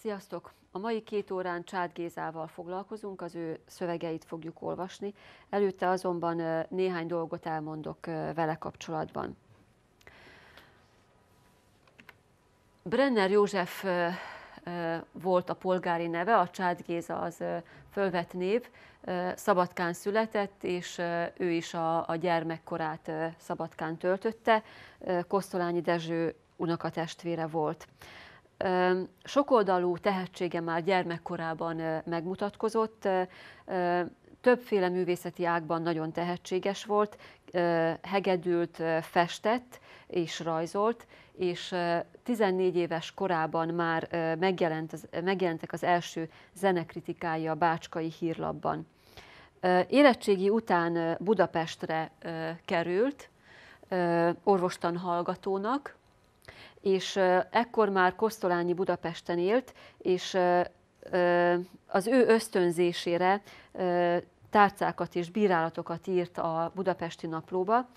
Sziasztok! A mai két órán Csád Gézával foglalkozunk, az ő szövegeit fogjuk olvasni. Előtte azonban néhány dolgot elmondok vele kapcsolatban. Brenner József volt a polgári neve, a Csád Géza az fölvett név, Szabadkán született, és ő is a, a gyermekkorát Szabadkán töltötte, Kosztolányi Dezső unokatestvére volt sokoldalú tehetsége már gyermekkorában megmutatkozott, többféle művészeti ágban nagyon tehetséges volt, hegedült, festett és rajzolt, és 14 éves korában már megjelent, megjelentek az első zenekritikája a Bácskai hírlapban. Érettségi után Budapestre került, orvostan hallgatónak, és ekkor már Kosztolányi Budapesten élt, és az ő ösztönzésére tárcákat és bírálatokat írt a Budapesti Naplóba,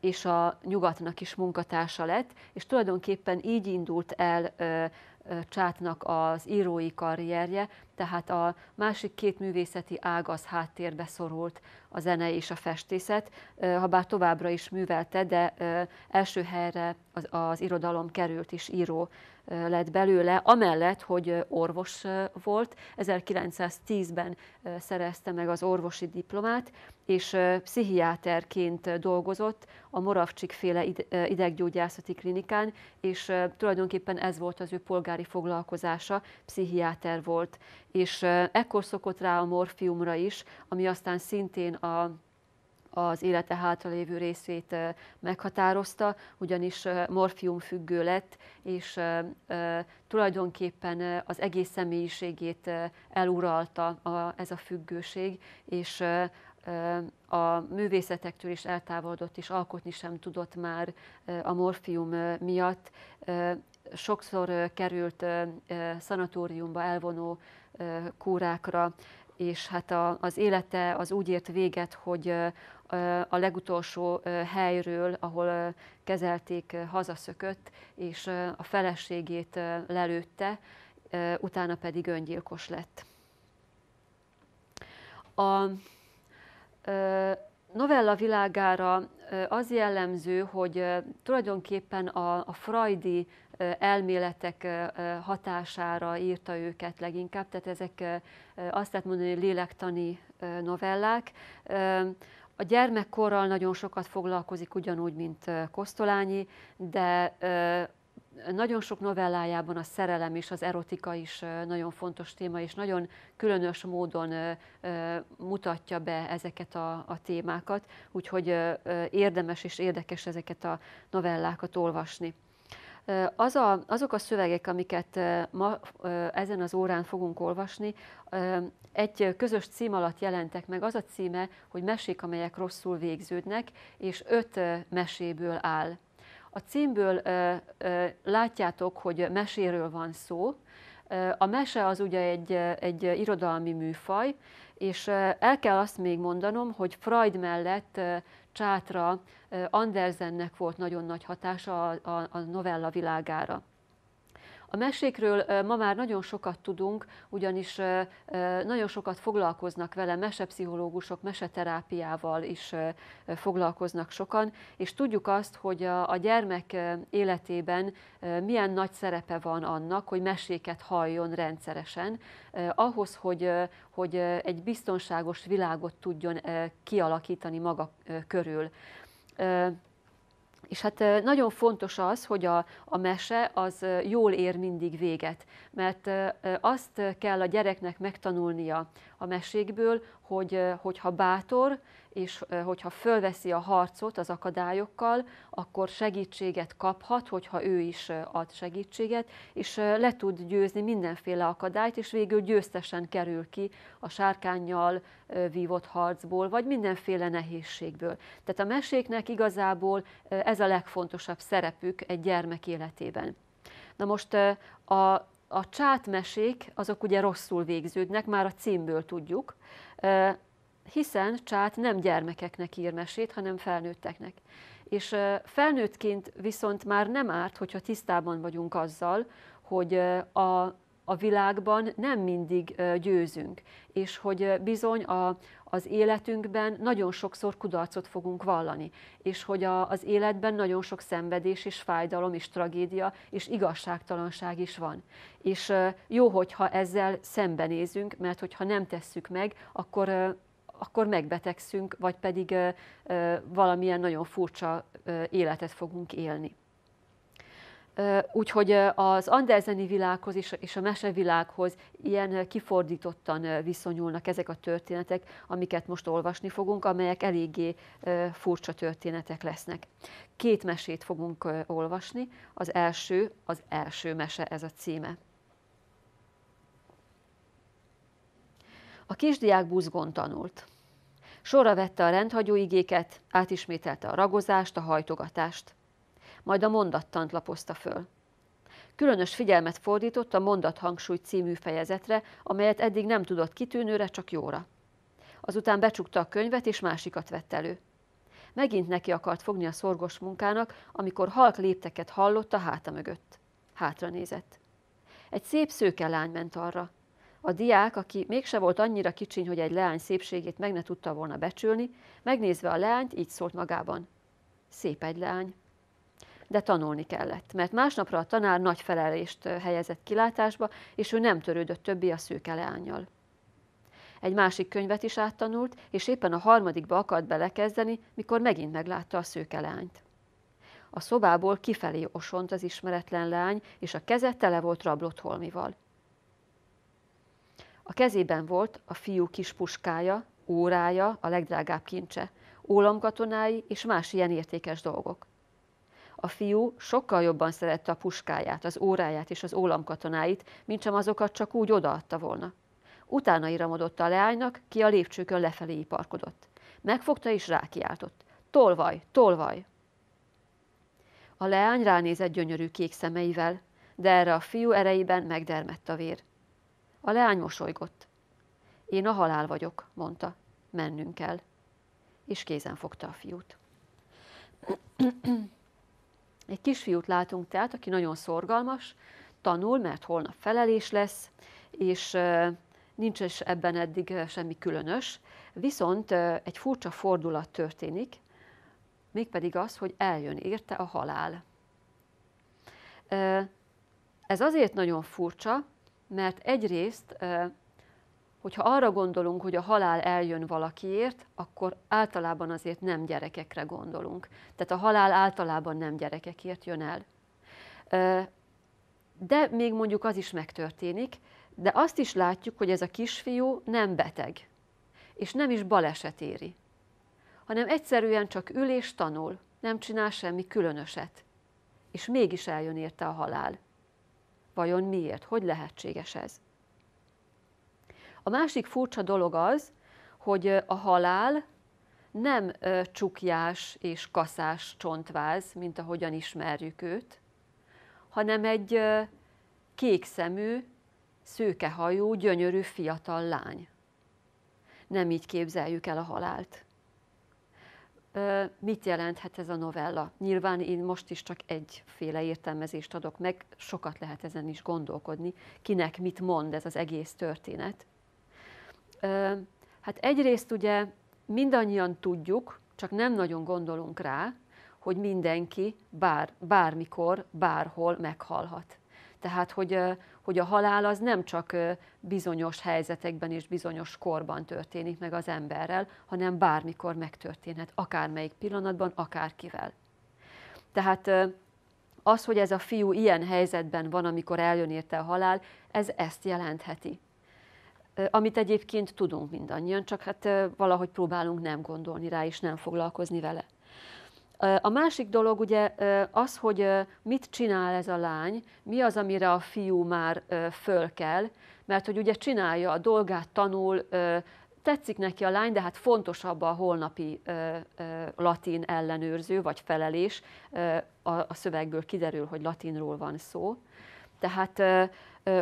és a Nyugatnak is munkatársa lett, és tulajdonképpen így indult el Csátnak az írói karrierje, tehát a másik két művészeti ág az háttérbe szorult, a zene és a festészet, Ha bár továbbra is művelte, de első helyre az, az irodalom került is író lett belőle, amellett, hogy orvos volt. 1910-ben szerezte meg az orvosi diplomát, és pszichiáterként dolgozott a Moravcsik féle ideggyógyászati klinikán, és tulajdonképpen ez volt az ő polgári foglalkozása, pszichiáter volt. És ekkor szokott rá a morfiumra is, ami aztán szintén a az élete hátralévő részét meghatározta, ugyanis függő lett, és tulajdonképpen az egész személyiségét eluralta ez a függőség, és a művészetektől is eltávolodott, és alkotni sem tudott már a morfium miatt. Sokszor került szanatóriumba elvonó kórákra, és hát a, az élete az úgy ért véget, hogy a legutolsó helyről, ahol kezelték, hazaszökött, és a feleségét lelőtte, utána pedig öngyilkos lett. A novella világára az jellemző, hogy tulajdonképpen a, freudi elméletek hatására írta őket leginkább, tehát ezek azt lehet mondani, lélektani novellák. A gyermekkorral nagyon sokat foglalkozik, ugyanúgy, mint Kosztolányi, de nagyon sok novellájában a szerelem és az erotika is nagyon fontos téma, és nagyon különös módon mutatja be ezeket a, a témákat, úgyhogy érdemes és érdekes ezeket a novellákat olvasni. Az a, azok a szövegek, amiket ma ezen az órán fogunk olvasni, egy közös cím alatt jelentek meg. Az a címe, hogy mesék, amelyek rosszul végződnek, és öt meséből áll. A címből látjátok, hogy meséről van szó. A mese az ugye egy, egy irodalmi műfaj, és el kell azt még mondanom, hogy Freud mellett Csátra, Andersennek volt nagyon nagy hatása a, a, a novella világára. A mesékről ma már nagyon sokat tudunk, ugyanis nagyon sokat foglalkoznak vele, mesepszichológusok, meseterápiával is foglalkoznak sokan, és tudjuk azt, hogy a gyermek életében milyen nagy szerepe van annak, hogy meséket halljon rendszeresen, ahhoz, hogy, hogy egy biztonságos világot tudjon kialakítani maga körül. És hát nagyon fontos az, hogy a, a mese az jól ér mindig véget, mert azt kell a gyereknek megtanulnia a mesékből, hogy hogyha bátor, és hogyha fölveszi a harcot az akadályokkal, akkor segítséget kaphat, hogyha ő is ad segítséget, és le tud győzni mindenféle akadályt, és végül győztesen kerül ki a sárkányjal vívott harcból, vagy mindenféle nehézségből. Tehát a meséknek igazából ez a legfontosabb szerepük egy gyermek életében. Na most a a csátmesék azok ugye rosszul végződnek, már a címből tudjuk, hiszen csát nem gyermekeknek ír mesét, hanem felnőtteknek. És felnőttként viszont már nem árt, hogyha tisztában vagyunk azzal, hogy a a világban nem mindig győzünk, és hogy bizony a, az életünkben nagyon sokszor kudarcot fogunk vallani, és hogy a, az életben nagyon sok szenvedés és fájdalom és tragédia és igazságtalanság is van. És jó, hogyha ezzel szembenézünk, mert hogyha nem tesszük meg, akkor akkor megbetegszünk, vagy pedig valamilyen nagyon furcsa életet fogunk élni. Úgyhogy az Andersen-i világhoz és a mesevilághoz ilyen kifordítottan viszonyulnak ezek a történetek, amiket most olvasni fogunk, amelyek eléggé furcsa történetek lesznek. Két mesét fogunk olvasni, az első, az első mese ez a címe. A kisdiák buzgón tanult. Sorra vette a rendhagyó igéket, átismételte a ragozást, a hajtogatást majd a mondattant lapozta föl. Különös figyelmet fordított a mondathangsúly című fejezetre, amelyet eddig nem tudott kitűnőre, csak jóra. Azután becsukta a könyvet, és másikat vett elő. Megint neki akart fogni a szorgos munkának, amikor halk lépteket hallott a háta mögött. Hátra nézett. Egy szép szőke lány ment arra. A diák, aki mégse volt annyira kicsiny, hogy egy leány szépségét meg ne tudta volna becsülni, megnézve a leányt, így szólt magában. Szép egy leány de tanulni kellett, mert másnapra a tanár nagy felelést helyezett kilátásba, és ő nem törődött többi a szőke leányjal. Egy másik könyvet is áttanult, és éppen a harmadikba akart belekezdeni, mikor megint meglátta a szőke leányt. A szobából kifelé osont az ismeretlen lány, és a keze tele volt rablott holmival. A kezében volt a fiú kis puskája, órája, a legdrágább kincse, ólomkatonái és más ilyen értékes dolgok. A fiú sokkal jobban szerette a puskáját, az óráját és az ólamkatonáit, mint sem azokat csak úgy odaadta volna. Utána iramodott a leánynak, ki a lépcsőkön lefelé iparkodott. Megfogta és rákiáltott. Tolvaj, tolvaj! A leány ránézett gyönyörű kék szemeivel, de erre a fiú erejében megdermett a vér. A leány mosolygott. Én a halál vagyok, mondta. Mennünk kell. És kézen fogta a fiút. Egy kisfiút látunk tehát, aki nagyon szorgalmas, tanul, mert holnap felelés lesz, és nincs is ebben eddig semmi különös, viszont egy furcsa fordulat történik, mégpedig az, hogy eljön érte a halál. Ez azért nagyon furcsa, mert egyrészt hogyha arra gondolunk, hogy a halál eljön valakiért, akkor általában azért nem gyerekekre gondolunk. Tehát a halál általában nem gyerekekért jön el. De még mondjuk az is megtörténik, de azt is látjuk, hogy ez a kisfiú nem beteg, és nem is baleset éri, hanem egyszerűen csak ül és tanul, nem csinál semmi különöset, és mégis eljön érte a halál. Vajon miért? Hogy lehetséges ez? A másik furcsa dolog az, hogy a halál nem csukjás és kaszás csontváz, mint ahogyan ismerjük őt, hanem egy kékszemű, szőkehajú, gyönyörű fiatal lány. Nem így képzeljük el a halált. Mit jelenthet ez a novella? Nyilván én most is csak egyféle értelmezést adok meg, sokat lehet ezen is gondolkodni, kinek mit mond ez az egész történet. Hát egyrészt ugye mindannyian tudjuk, csak nem nagyon gondolunk rá, hogy mindenki bár, bármikor, bárhol meghalhat. Tehát, hogy, hogy a halál az nem csak bizonyos helyzetekben és bizonyos korban történik meg az emberrel, hanem bármikor megtörténhet, akármelyik pillanatban, akárkivel. Tehát az, hogy ez a fiú ilyen helyzetben van, amikor eljön érte a halál, ez ezt jelentheti amit egyébként tudunk mindannyian, csak hát valahogy próbálunk nem gondolni rá és nem foglalkozni vele. A másik dolog ugye az, hogy mit csinál ez a lány, mi az, amire a fiú már föl kell, mert hogy ugye csinálja a dolgát, tanul, tetszik neki a lány, de hát fontosabb a holnapi latin ellenőrző vagy felelés. a szövegből kiderül, hogy latinról van szó. Tehát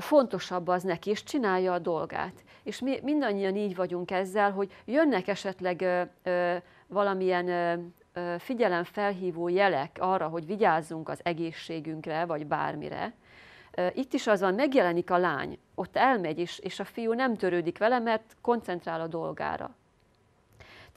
fontosabb az neki, és csinálja a dolgát. És mi mindannyian így vagyunk ezzel, hogy jönnek esetleg valamilyen figyelemfelhívó jelek arra, hogy vigyázzunk az egészségünkre, vagy bármire. Itt is az van, megjelenik a lány, ott elmegy, és a fiú nem törődik vele, mert koncentrál a dolgára.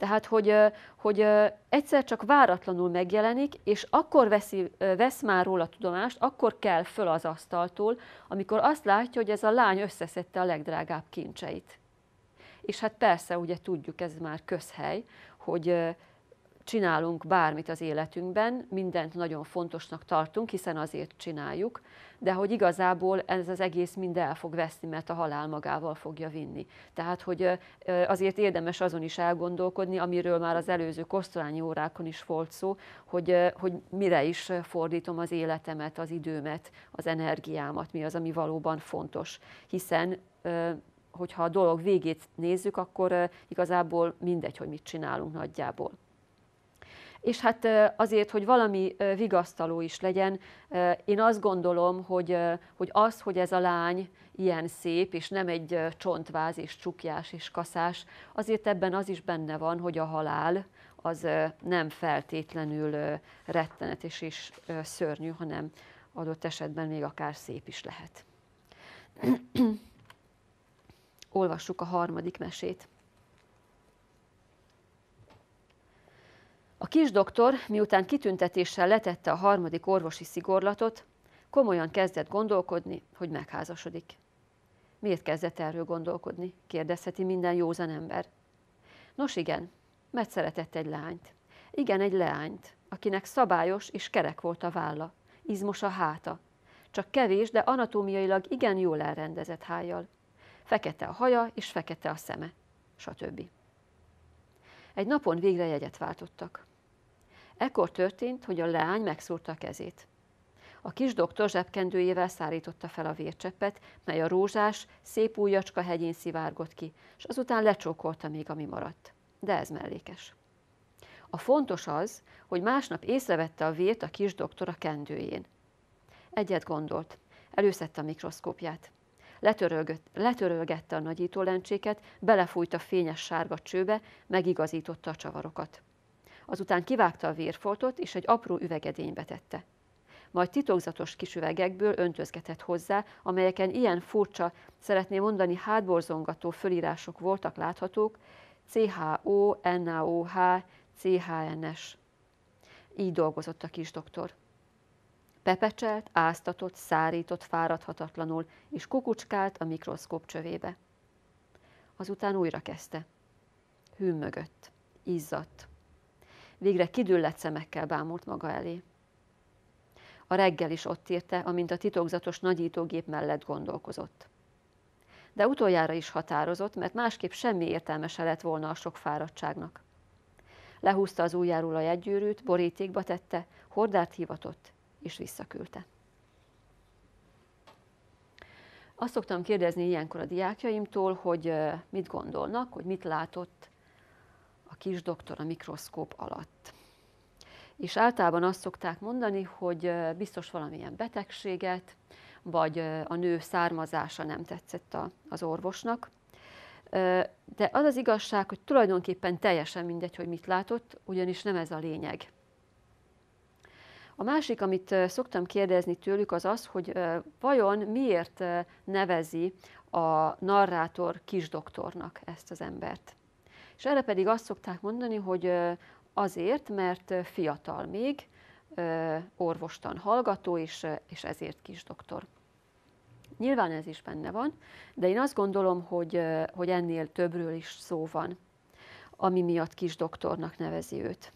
Tehát, hogy, hogy egyszer csak váratlanul megjelenik, és akkor veszi, vesz már róla tudomást, akkor kell föl az asztaltól, amikor azt látja, hogy ez a lány összeszedte a legdrágább kincseit. És hát persze, ugye tudjuk, ez már közhely, hogy csinálunk bármit az életünkben, mindent nagyon fontosnak tartunk, hiszen azért csináljuk, de hogy igazából ez az egész mind el fog veszni, mert a halál magával fogja vinni. Tehát, hogy azért érdemes azon is elgondolkodni, amiről már az előző kosztolányi órákon is volt szó, hogy, hogy mire is fordítom az életemet, az időmet, az energiámat, mi az, ami valóban fontos. Hiszen hogyha a dolog végét nézzük, akkor igazából mindegy, hogy mit csinálunk nagyjából és hát azért, hogy valami vigasztaló is legyen, én azt gondolom, hogy, hogy az, hogy ez a lány ilyen szép, és nem egy csontváz, és csukjás, és kaszás, azért ebben az is benne van, hogy a halál az nem feltétlenül rettenetes és szörnyű, hanem adott esetben még akár szép is lehet. Olvassuk a harmadik mesét. A kis doktor miután kitüntetéssel letette a harmadik orvosi szigorlatot, komolyan kezdett gondolkodni, hogy megházasodik. Miért kezdett erről gondolkodni? kérdezheti minden józan ember. Nos igen, mert szeretett egy lányt. Igen, egy leányt, akinek szabályos és kerek volt a válla, izmos a háta, csak kevés, de anatómiailag igen jól elrendezett hájjal. Fekete a haja és fekete a szeme, stb. Egy napon végre jegyet váltottak. Ekkor történt, hogy a leány megszúrta a kezét. A kis doktor zsebkendőjével szárította fel a vércseppet, mely a rózsás, szép újacska hegyén szivárgott ki, és azután lecsókolta még, ami maradt. De ez mellékes. A fontos az, hogy másnap észrevette a vért a kis doktor a kendőjén. Egyet gondolt. Előszette a mikroszkópját. Letörölgette a nagyítólencséket, belefújt a fényes sárga csőbe, megigazította a csavarokat azután kivágta a vérfoltot, és egy apró üvegedénybe tette. Majd titokzatos kis üvegekből öntözgetett hozzá, amelyeken ilyen furcsa, szeretné mondani hátborzongató fölírások voltak láthatók, CHO, NAOH, CHNS. Így dolgozott a kis doktor. Pepecselt, áztatott, szárított fáradhatatlanul, és kukucskált a mikroszkóp csövébe. Azután újra kezdte. Hűn mögött. Izzadt végre kidüllett szemekkel bámult maga elé. A reggel is ott írte, amint a titokzatos nagyítógép mellett gondolkozott. De utoljára is határozott, mert másképp semmi értelme se lett volna a sok fáradtságnak. Lehúzta az ujjáról a jegygyűrűt, borítékba tette, hordát hivatott, és visszaküldte. Azt szoktam kérdezni ilyenkor a diákjaimtól, hogy mit gondolnak, hogy mit látott, kis doktor a mikroszkóp alatt. És általában azt szokták mondani, hogy biztos valamilyen betegséget, vagy a nő származása nem tetszett a, az orvosnak. De az az igazság, hogy tulajdonképpen teljesen mindegy, hogy mit látott, ugyanis nem ez a lényeg. A másik, amit szoktam kérdezni tőlük, az az, hogy vajon miért nevezi a narrátor kisdoktornak ezt az embert. És erre pedig azt szokták mondani, hogy azért, mert fiatal még, orvostan hallgató, és, és ezért kis doktor. Nyilván ez is benne van, de én azt gondolom, hogy, hogy ennél többről is szó van, ami miatt kis doktornak nevezi őt.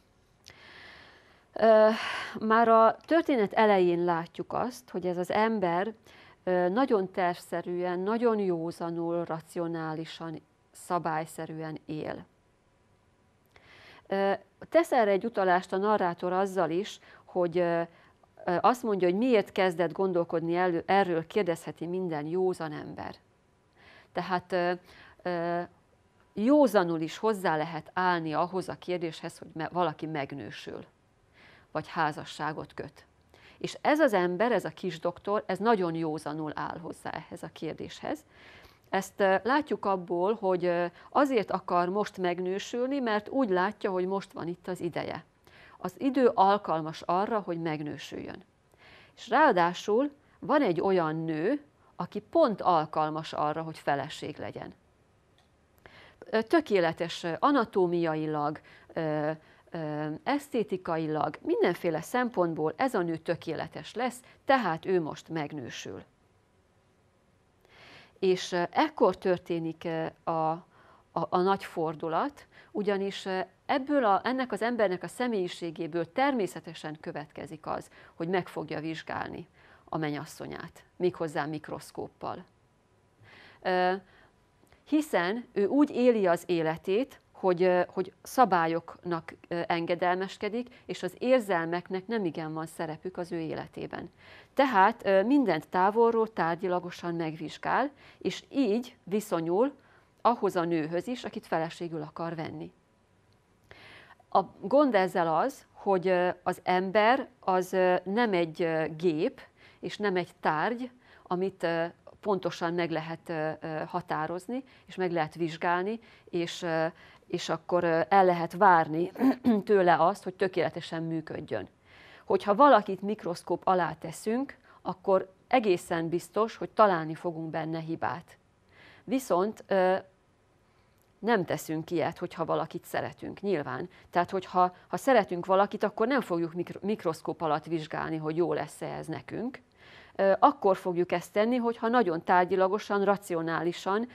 Már a történet elején látjuk azt, hogy ez az ember nagyon tervszerűen, nagyon józanul, racionálisan, szabályszerűen él. Tesz erre egy utalást a narrátor azzal is, hogy azt mondja, hogy miért kezdett gondolkodni elő, erről, kérdezheti minden józan ember. Tehát józanul is hozzá lehet állni ahhoz a kérdéshez, hogy valaki megnősül, vagy házasságot köt. És ez az ember, ez a kis doktor, ez nagyon józanul áll hozzá ehhez a kérdéshez, ezt látjuk abból, hogy azért akar most megnősülni, mert úgy látja, hogy most van itt az ideje. Az idő alkalmas arra, hogy megnősüljön. És ráadásul van egy olyan nő, aki pont alkalmas arra, hogy feleség legyen. Tökéletes anatómiailag, esztétikailag, mindenféle szempontból ez a nő tökéletes lesz, tehát ő most megnősül. És ekkor történik a, a, a nagy fordulat, ugyanis ebből a, ennek az embernek a személyiségéből természetesen következik az, hogy meg fogja vizsgálni a menyasszonyát, méghozzá mikroszkóppal. Hiszen ő úgy éli az életét, hogy, hogy szabályoknak engedelmeskedik, és az érzelmeknek nem igen van szerepük az ő életében. Tehát mindent távolról tárgyilagosan megvizsgál, és így viszonyul ahhoz a nőhöz is, akit feleségül akar venni. A gond ezzel az, hogy az ember az nem egy gép, és nem egy tárgy, amit pontosan meg lehet határozni, és meg lehet vizsgálni, és és akkor el lehet várni tőle azt, hogy tökéletesen működjön. Hogyha valakit mikroszkóp alá teszünk, akkor egészen biztos, hogy találni fogunk benne hibát. Viszont nem teszünk ilyet, hogyha valakit szeretünk, nyilván. Tehát, hogyha ha szeretünk valakit, akkor nem fogjuk mikroszkóp alatt vizsgálni, hogy jó lesz-e ez nekünk. Akkor fogjuk ezt tenni, hogyha nagyon tárgyilagosan, racionálisan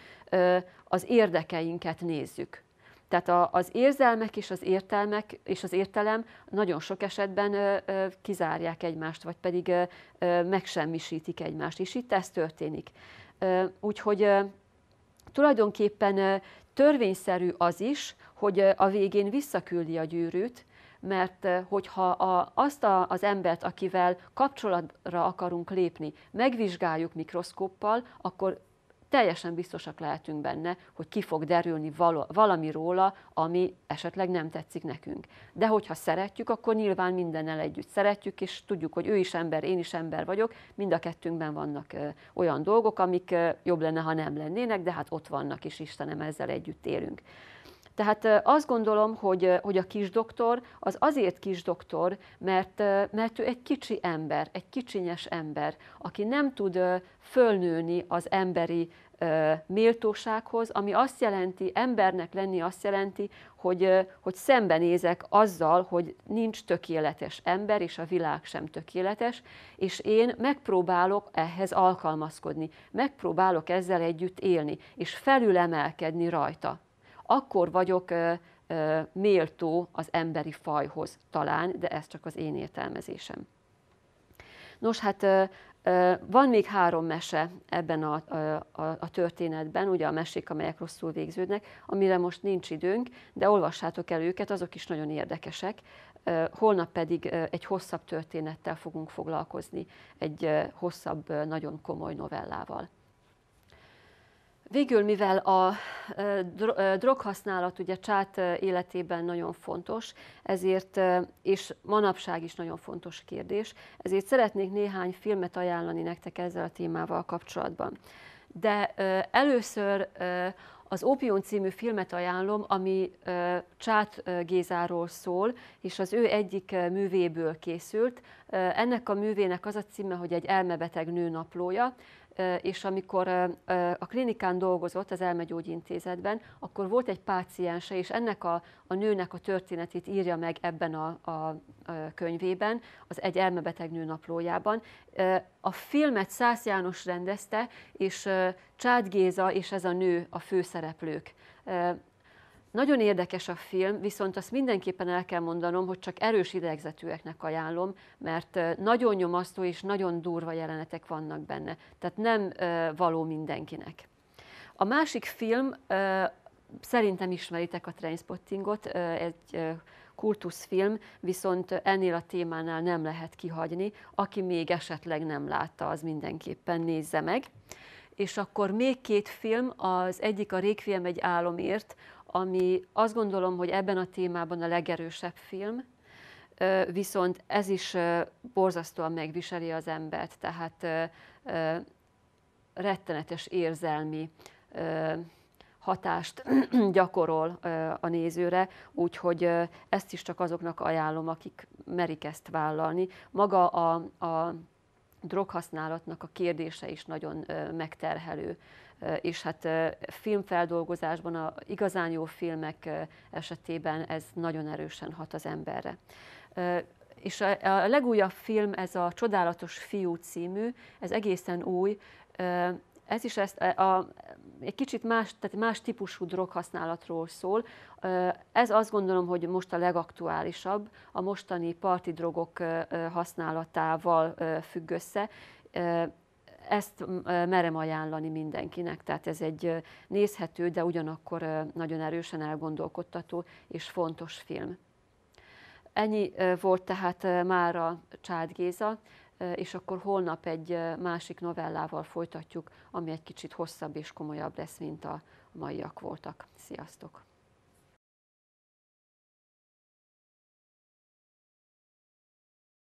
az érdekeinket nézzük. Tehát az érzelmek és az értelmek és az értelem nagyon sok esetben kizárják egymást, vagy pedig megsemmisítik egymást, és itt ez történik. Úgyhogy tulajdonképpen törvényszerű az is, hogy a végén visszaküldi a gyűrűt, mert hogyha a, azt a, az embert, akivel kapcsolatra akarunk lépni, megvizsgáljuk mikroszkóppal, akkor teljesen biztosak lehetünk benne, hogy ki fog derülni valami róla, ami esetleg nem tetszik nekünk. De hogyha szeretjük, akkor nyilván mindennel együtt szeretjük, és tudjuk, hogy ő is ember, én is ember vagyok, mind a kettőnkben vannak olyan dolgok, amik jobb lenne, ha nem lennének, de hát ott vannak, és Istenem, ezzel együtt élünk. Tehát azt gondolom, hogy, hogy a kis doktor az azért kis doktor, mert, mert ő egy kicsi ember, egy kicsinyes ember, aki nem tud fölnőni az emberi méltósághoz, ami azt jelenti, embernek lenni azt jelenti, hogy, hogy szembenézek azzal, hogy nincs tökéletes ember, és a világ sem tökéletes, és én megpróbálok ehhez alkalmazkodni, megpróbálok ezzel együtt élni, és felülemelkedni rajta akkor vagyok méltó az emberi fajhoz talán, de ez csak az én értelmezésem. Nos, hát van még három mese ebben a, a, a történetben, ugye a mesék, amelyek rosszul végződnek, amire most nincs időnk, de olvassátok el őket, azok is nagyon érdekesek. Holnap pedig egy hosszabb történettel fogunk foglalkozni, egy hosszabb, nagyon komoly novellával. Végül, mivel a droghasználat ugye csát életében nagyon fontos, ezért, és manapság is nagyon fontos kérdés, ezért szeretnék néhány filmet ajánlani nektek ezzel a témával kapcsolatban. De először az Opion című filmet ajánlom, ami Csát Gézáról szól, és az ő egyik művéből készült. Ennek a művének az a címe, hogy egy elmebeteg nő naplója és amikor a klinikán dolgozott az elmegyógyintézetben, akkor volt egy páciense, és ennek a, a nőnek a történetét írja meg ebben a, a, könyvében, az Egy elmebeteg nő naplójában. A filmet Szász János rendezte, és Csád Géza és ez a nő a főszereplők nagyon érdekes a film, viszont azt mindenképpen el kell mondanom, hogy csak erős idegzetűeknek ajánlom, mert nagyon nyomasztó és nagyon durva jelenetek vannak benne, tehát nem való mindenkinek. A másik film, szerintem ismeritek a Trainspottingot, egy kultuszfilm, viszont ennél a témánál nem lehet kihagyni. Aki még esetleg nem látta, az mindenképpen nézze meg. És akkor még két film, az egyik a Rékviem egy álomért, ami azt gondolom, hogy ebben a témában a legerősebb film, viszont ez is borzasztóan megviseli az embert, tehát rettenetes érzelmi hatást gyakorol a nézőre, úgyhogy ezt is csak azoknak ajánlom, akik merik ezt vállalni. Maga a, a droghasználatnak a kérdése is nagyon megterhelő és hát filmfeldolgozásban, a igazán jó filmek esetében ez nagyon erősen hat az emberre. És a legújabb film, ez a Csodálatos fiú című, ez egészen új, ez is ezt a, egy kicsit más, tehát más típusú droghasználatról szól. Ez azt gondolom, hogy most a legaktuálisabb, a mostani parti drogok használatával függ össze ezt merem ajánlani mindenkinek, tehát ez egy nézhető, de ugyanakkor nagyon erősen elgondolkodtató és fontos film. Ennyi volt tehát már a Csád Géza, és akkor holnap egy másik novellával folytatjuk, ami egy kicsit hosszabb és komolyabb lesz, mint a maiak voltak. Sziasztok!